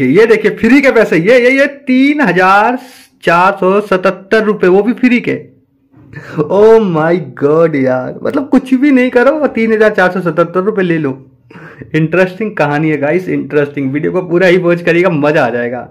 देखिए ये देखिए फ्री के पैसे ये ये ये तीन हजार चार सौ सतहत्तर रुपये वो भी फ्री के ओ माय गॉड यार मतलब कुछ भी नहीं करो और तीन हजार चार सौ सतहत्तर रुपये ले लो इंटरेस्टिंग कहानी है गाइस इंटरेस्टिंग वीडियो को पूरा ही वॉच करिएगा मजा आ जाएगा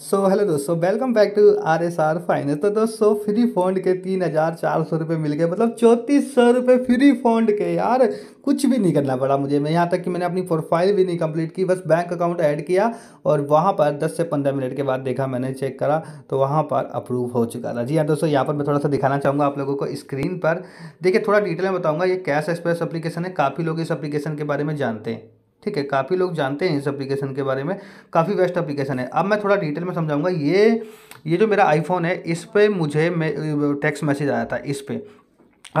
सो so, हेलो दोस्तों welcome back to R S R finance तो दोस्तों फ्री फंड के तीन हज़ार चार सौ रुपये मिल गए मतलब चौंतीस सौ रुपये फ्री फंड के यार कुछ भी नहीं करना पड़ा मुझे मैं यहाँ तक कि मैंने अपनी प्रोफाइल भी नहीं कंप्लीट की बस बैंक अकाउंट ऐड किया और वहाँ पर दस से पंद्रह मिनट के बाद देखा मैंने चेक करा तो वहाँ पर अप्रूव हो चुका था जी हाँ दोस्तों यहाँ पर मैं थोड़ा सा दिखाना चाहूँगा आप लोगों को स्क्रीन पर देखिए थोड़ा डिटेल में बताऊँगा ये कैश एक्सप्रेस अप्लीकेशन है काफ़ी लोग इस अप्लीकेशन के बारे में जानते हैं ठीक है काफ़ी लोग जानते हैं इस एप्लीकेशन के बारे में काफ़ी बेस्ट एप्लीकेशन है अब मैं थोड़ा डिटेल में समझाऊंगा ये ये जो मेरा आईफोन है इस पर मुझे टेक्स्ट मैसेज आया था इस पर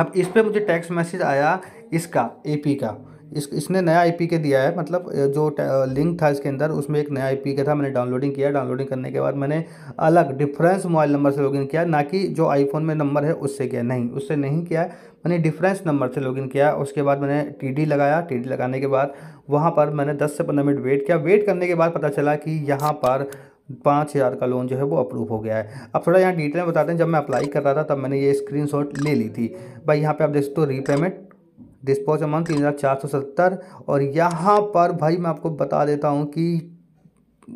अब इस पर मुझे टेक्स्ट मैसेज आया इसका ए का इस इसने नया आईपी के दिया है मतलब जो लिंक था इसके अंदर उसमें एक नया आईपी का था मैंने डाउनलोडिंग किया डाउनलोडिंग करने के बाद मैंने अलग डिफरेंस मोबाइल नंबर से लॉगिन किया ना कि जो आईफोन में नंबर है उससे किया नहीं उससे नहीं किया मैंने डिफरेंस नंबर से लॉगिन किया उसके बाद मैंने टी लगाया टी लगाने के बाद वहाँ पर मैंने दस से पंद्रह मिनट वेट किया वेट करने के बाद पता चला कि यहाँ पर पाँच हज़ार का लोन जो है वो अप्रूव हो गया है अब थोड़ा यहाँ डिटेल बताते हैं जब मैं अप्लाई कर रहा था तब मैंने ये स्क्रीनशॉट ले ली थी भाई यहाँ पे आप देख सकते हो रीपेमेंट डिस्पोज अमाउंट तीन हज़ार चार सौ सत्तर और यहाँ पर भाई मैं आपको बता देता हूँ कि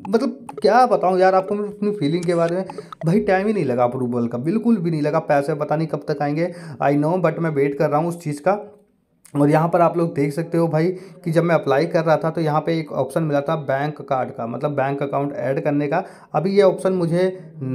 मतलब क्या बताऊँ यार आपको मैं अपनी फीलिंग के बारे में भाई टाइम ही नहीं लगा अप्रूवल का बिल्कुल भी नहीं लगा पैसे पता नहीं कब तक आएंगे आई नो बट मैं वेट कर रहा हूँ उस चीज़ का और यहाँ पर आप लोग देख सकते हो भाई कि जब मैं अप्लाई कर रहा था तो यहाँ पे एक ऑप्शन मिला था बैंक कार्ड का मतलब बैंक अकाउंट ऐड करने का अभी ये ऑप्शन मुझे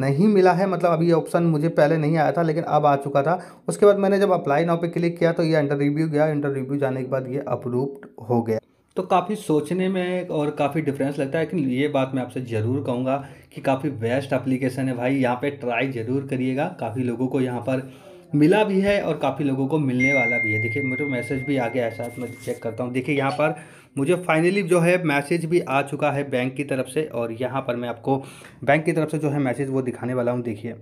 नहीं मिला है मतलब अभी ये ऑप्शन मुझे पहले नहीं आया था लेकिन अब आ चुका था उसके बाद मैंने जब अप्लाई नाउ पे क्लिक किया तो ये इंटर रिव्यू गया इंटर रिव्यू जाने के बाद ये अप्रूव्ड हो गया तो काफ़ी सोचने में और काफ़ी डिफरेंस लगता है लेकिन ये बात मैं आपसे ज़रूर कहूँगा कि काफ़ी बेस्ट अप्लीकेशन है भाई यहाँ पर ट्राई ज़रूर करिएगा काफ़ी लोगों को यहाँ पर मिला भी है और काफ़ी लोगों को मिलने वाला भी है देखिए मुझे मैसेज भी आ गया है शायद मैं चेक करता हूँ देखिए यहाँ पर मुझे फाइनली जो है मैसेज भी आ चुका है बैंक की तरफ से और यहाँ पर मैं आपको बैंक की तरफ से जो है मैसेज वो दिखाने वाला हूँ देखिए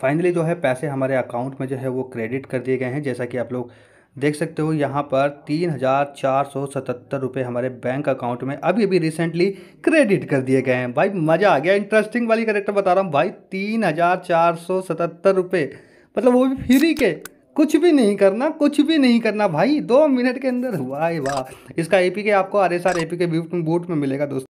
फाइनली जो है पैसे हमारे अकाउंट में जो है वो क्रेडिट कर दिए गए हैं जैसा कि आप लोग देख सकते हो यहाँ पर तीन हज़ार चार सौ सतहत्तर रुपये हमारे बैंक अकाउंट में अभी अभी रिसेंटली क्रेडिट कर दिए गए हैं भाई मज़ा आ गया इंटरेस्टिंग वाली करेक्टर बता रहा हूँ भाई तीन हज़ार चार सौ सतहत्तर रुपये मतलब वो भी फ्री के कुछ भी नहीं करना कुछ भी नहीं करना भाई दो मिनट के अंदर वाह वाह इसका ए के आपको आर एस आर एपी के बूट में मिलेगा दोस्तों